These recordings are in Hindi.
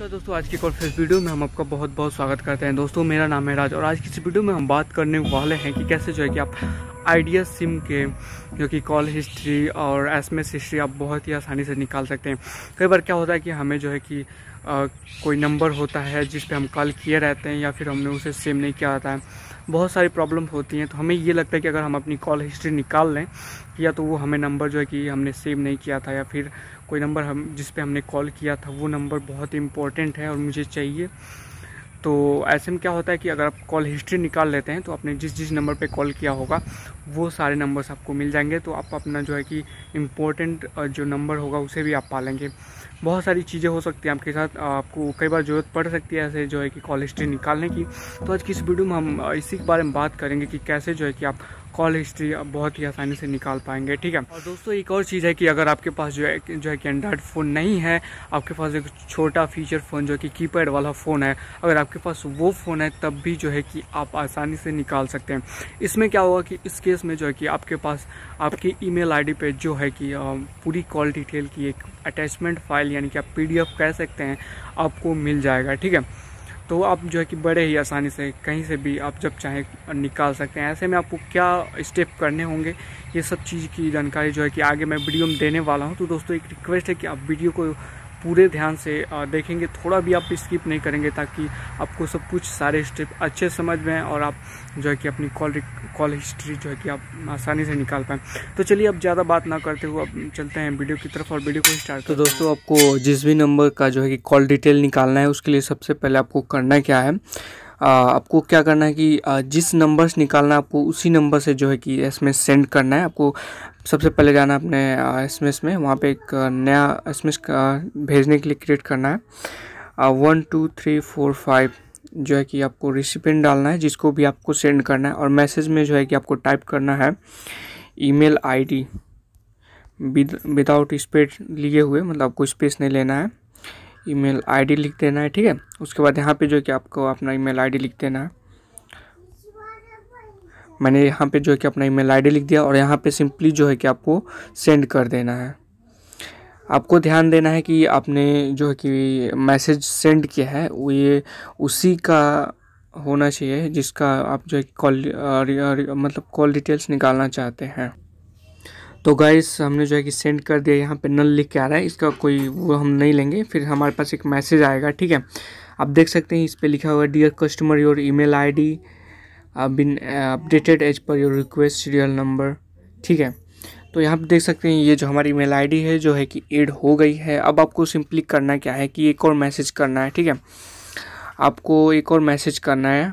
नमस्कार दोस्तों आज की एक और फिर वीडियो में हम आपका बहुत बहुत स्वागत करते हैं दोस्तों मेरा नाम है राज और आज की इस वीडियो में हम बात करने वाले हैं कि कैसे जो है कि आप आइडिया सिम के जो कि कॉल हिस्ट्री और एस एम हिस्ट्री आप बहुत ही आसानी से निकाल सकते हैं कई बार क्या होता है कि हमें जो है कि आ, कोई नंबर होता है जिस पर हम कॉल किए रहते हैं या फिर हमने उसे सेम नहीं किया होता है बहुत सारी प्रॉब्लम होती हैं तो हमें ये लगता है कि अगर हम अपनी कॉल हिस्ट्री निकाल लें या तो वो हमें नंबर जो है कि हमने सेव नहीं किया था या फिर कोई नंबर हम जिस पर हमने कॉल किया था वो नंबर बहुत इंपॉर्टेंट है और मुझे चाहिए तो ऐसे में क्या होता है कि अगर आप कॉल हिस्ट्री निकाल लेते हैं तो आपने जिस जिस नंबर पे कॉल किया होगा वो सारे नंबर्स आपको मिल जाएंगे तो आप अपना जो है कि इम्पोर्टेंट जो नंबर होगा उसे भी आप पालेंगे बहुत सारी चीज़ें हो सकती हैं आपके साथ आपको कई बार ज़रूरत पड़ सकती है ऐसे जो है कि कॉल हिस्ट्री निकालने की तो आज की इस वीडियो में हम इसी के बारे में बात करेंगे कि कैसे जो है कि आप कॉल हिस्ट्री आप बहुत ही आसानी से निकाल पाएंगे ठीक है और दोस्तों एक और चीज़ है कि अगर आपके पास जो है जो है कि एंड्रॉयड फ़ोन नहीं है आपके पास एक छोटा फीचर फ़ोन जो कि कीपैड वाला फ़ोन है अगर आपके पास वो फ़ोन है तब भी जो है कि आप आसानी से निकाल सकते हैं इसमें क्या होगा कि इस केस में जो है कि आपके पास आपकी ई मेल पे जो है कि पूरी कॉल डिटेल की एक अटैचमेंट फाइल यानी कि आप पी कह सकते हैं आपको मिल जाएगा ठीक है तो आप जो है कि बड़े ही आसानी से कहीं से भी आप जब चाहें निकाल सकते हैं ऐसे में आपको क्या स्टेप करने होंगे ये सब चीज़ की जानकारी जो है कि आगे मैं वीडियो में देने वाला हूँ तो दोस्तों एक रिक्वेस्ट है कि आप वीडियो को पूरे ध्यान से देखेंगे थोड़ा भी आप स्किप नहीं करेंगे ताकि आपको सब कुछ सारे स्टेप अच्छे समझ में और आप जो है कि अपनी कॉल कॉल हिस्ट्री जो है कि आप आसानी से निकाल पाएँ तो चलिए अब ज़्यादा बात ना करते हुए अब चलते हैं वीडियो की तरफ और वीडियो को स्टार्ट तो दोस्तों आपको जिस भी नंबर का जो है कि कॉल डिटेल निकालना है उसके लिए सबसे पहले आपको करना क्या है आ, आपको क्या करना है कि जिस नंबर से निकालना है आपको उसी नंबर से जो है कि एस सेंड करना है आपको सबसे पहले जाना अपने एस एम एस में वहाँ पे एक नया एस एम एस का भेजने के लिए क्रिएट करना है one two three four five जो है कि आपको रिसिपेंट डालना है जिसको भी आपको सेंड करना है और मैसेज में जो है कि आपको टाइप करना है ईमेल आईडी विदाउट स्पेस लिए हुए मतलब आपको स्पेस नहीं लेना है ईमेल आईडी लिख देना है ठीक है उसके बाद यहाँ पे जो है कि आपको अपना ईमेल आईडी लिख देना है मैंने यहाँ पे जो है कि अपना ईमेल आईडी लिख दिया और यहाँ पे सिंपली जो है कि आपको सेंड कर देना है आपको ध्यान देना है कि आपने जो है कि मैसेज सेंड किया है वो ये उसी का होना चाहिए जिसका आप जो है कॉल मतलब कॉल डिटेल्स निकालना चाहते हैं तो गाइस हमने जो है कि सेंड कर दिया यहाँ पे नल लिख के आ रहा है इसका कोई वो हम नहीं लेंगे फिर हमारे पास एक मैसेज आएगा ठीक है आप देख सकते हैं इस पर लिखा हुआ है dear customer your email ID been updated as per your request serial number ठीक है तो यहाँ पर देख सकते हैं ये जो हमारी ईमेल आईडी है जो है कि एड हो गई है अब आपको सिंपली करना क्या है कि एक और मैसेज करना है ठीक है आपको एक और मैसेज करना है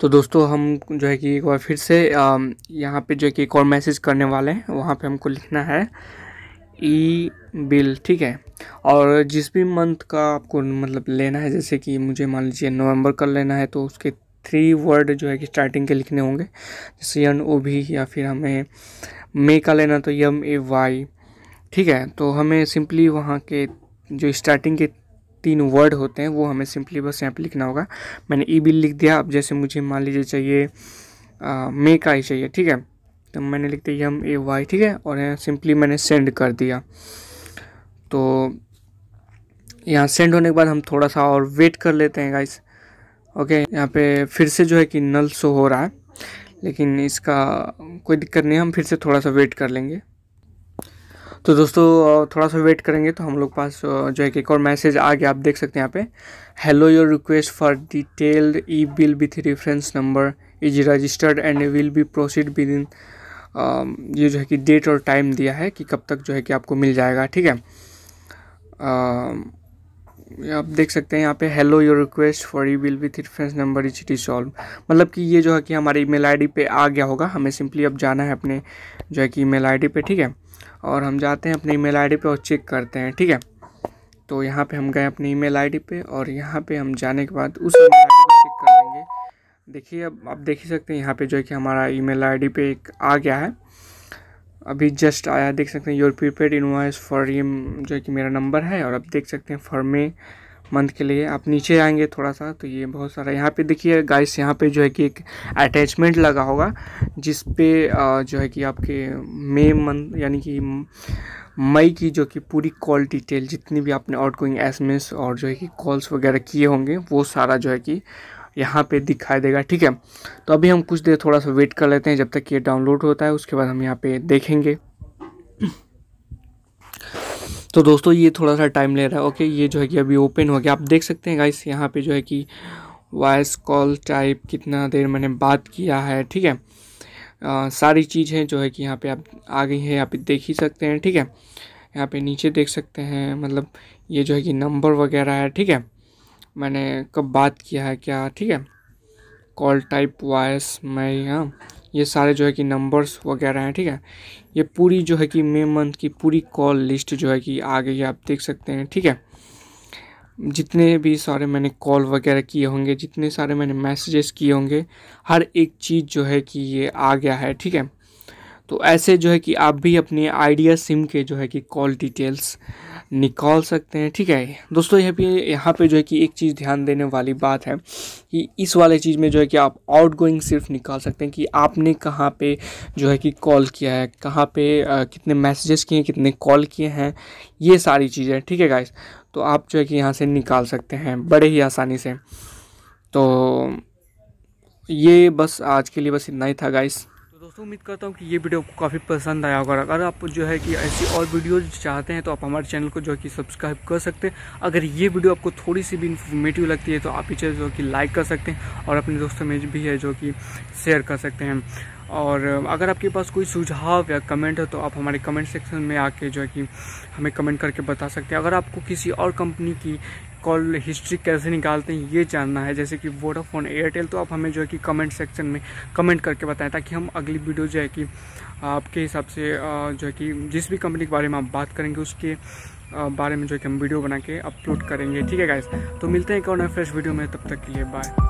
तो दोस्तों हम जो है कि एक बार फिर से यहाँ पे जो है कि एक और मैसेज करने वाले हैं वहाँ पे हमको लिखना है ई बिल ठीक है और जिस भी मंथ का आपको मतलब लेना है जैसे कि मुझे मान लीजिए नवंबर का लेना है तो उसके थ्री वर्ड जो है कि स्टार्टिंग के लिखने होंगे जैसे यन ओ भी या फिर हमें मे का लेना तो यम ए वाई ठीक है तो हमें सिंपली वहाँ के जो स्टार्टिंग के तीन वर्ड होते हैं वो हमें सिंपली बस यहाँ पे लिखना होगा मैंने ई e बिल लिख दिया अब जैसे मुझे मान लीजिए चाहिए मे का ही चाहिए ठीक है तो मैंने लिख दिया यम ए वाई ठीक है और यहाँ सिंपली मैंने सेंड कर दिया तो यहाँ सेंड होने के बाद हम थोड़ा सा और वेट कर लेते हैं गाइस ओके यहाँ पे फिर से जो है कि नल शो हो रहा है लेकिन इसका कोई दिक्कत नहीं हम फिर से थोड़ा सा वेट कर लेंगे तो दोस्तों थोड़ा सा वेट करेंगे तो हम लोग पास जो है कि एक और मैसेज आ गया आप देख सकते हैं यहाँ पे hello your request for detailed e bill with reference number is registered and will be proceed within ये जो है कि डेट और टाइम दिया है कि कब तक जो है कि आपको मिल जाएगा ठीक है uh, आप देख सकते हैं यहाँ पे hello your request for you will with reference number each is solve मतलब कि ये जो है कि हमारी ईमेल आईडी पे आ गया होगा हमें सिंपली अब जाना है अपने जो है कि ईमेल आईडी पे ठीक है और हम जाते हैं अपने ईमेल आईडी पे और चेक करते हैं ठीक है तो यहाँ पे हम गए अपने आई डी पे और यहाँ पर हम जाने के बाद उस ईमेल डी को चेक कर लेंगे देखिए अब आप देख ही सकते हैं यहाँ पर जो है कि हमारा आई डी पे एक आ गया है अभी जस्ट आया देख सकते हैं योर प्रीपेड इनवाइस फॉर ये जो कि मेरा नंबर है और अब देख सकते हैं फॉर मे मंथ के लिए आप नीचे आएंगे थोड़ा सा तो ये बहुत सारा यहाँ पे देखिए गाइस यहाँ पे जो है कि एक अटैचमेंट लगा होगा जिस पे जो है कि आपके मे मंथ यानी कि मई की जो कि पूरी कॉल डिटेल जितनी भी आपने आउट गोइंग एस और जो है कि कॉल्स वगैरह किए होंगे वो सारा जो है कि यहाँ पे दिखाई देगा ठीक है तो अभी हम कुछ देर थोड़ा सा वेट कर लेते हैं जब तक ये डाउनलोड होता है उसके बाद हम यहाँ पे देखेंगे तो दोस्तों ये थोड़ा सा टाइम ले रहा है ओके ये जो है कि अभी ओपन हो गया आप देख सकते हैं गाइस यहाँ पे जो है कि वॉइस कॉल टाइप कितना देर मैंने बात किया है ठीक है आ, सारी चीज़ें जो है कि यहाँ पे आप आ गई है यहाँ पर देख ही सकते हैं ठीक है यहाँ पे नीचे देख सकते हैं मतलब ये जो है कि नंबर वगैरह है ठीक है मैंने कब बात किया है क्या ठीक है कॉल टाइप वॉइस मैं यहाँ ये सारे जो है कि नंबर्स वगैरह हैं ठीक है ये पूरी जो है कि मे मंथ की पूरी कॉल लिस्ट जो है कि आ गई है आप देख सकते हैं ठीक है जितने भी सारे मैंने कॉल वगैरह किए होंगे जितने सारे मैंने मैसेजेस किए होंगे हर एक चीज़ जो है कि ये आ गया है ठीक है तो ऐसे जो है कि आप भी अपने आइडिया सिम के जो है कि कॉल डिटेल्स निकाल सकते हैं ठीक है दोस्तों यहाँ पे यहाँ पे जो है कि एक चीज़ ध्यान देने वाली बात है कि इस वाले चीज़ में जो है कि आप आउट गोइंग सिर्फ निकाल सकते हैं कि आपने कहाँ पे जो है कि कॉल किया है कहाँ पे आ, कितने मैसेजेस किए हैं कितने कॉल किए हैं ये सारी चीज़ें ठीक है गाइस तो आप जो है कि यहाँ से निकाल सकते हैं बड़े ही आसानी से तो ये बस आज के लिए बस इतना ही था गाइस दोस्तों उम्मीद करता हूँ कि ये वीडियो आपको काफ़ी पसंद आया होगा अगर आप जो है कि ऐसी और वीडियोज चाहते हैं तो आप हमारे चैनल को जो है कि सब्सक्राइब कर सकते हैं अगर ये वीडियो आपको थोड़ी सी भी इन्फॉर्मेटिव लगती है तो आप इसे जो कि लाइक कर सकते हैं और अपने दोस्तों में भी है जो कि शेयर कर सकते हैं और अगर आपके पास कोई सुझाव या कमेंट हो तो आप हमारे कमेंट सेक्शन में आके जो है कि हमें कमेंट करके बता सकते हैं अगर आपको किसी और कंपनी की कॉल हिस्ट्री कैसे निकालते हैं ये जानना है जैसे कि वोडाफोन एयरटेल तो आप हमें जो है कि कमेंट सेक्शन में कमेंट करके बताएं ताकि हम अगली वीडियो जो है कि आपके हिसाब से जो है कि जिस भी कंपनी के बारे में आप बात करेंगे उसके बारे में जो है कि हम वीडियो बना के अपलोड करेंगे ठीक है गाइज तो मिलते हैं एक और फ्रेश वीडियो में तब तक के लिए बाय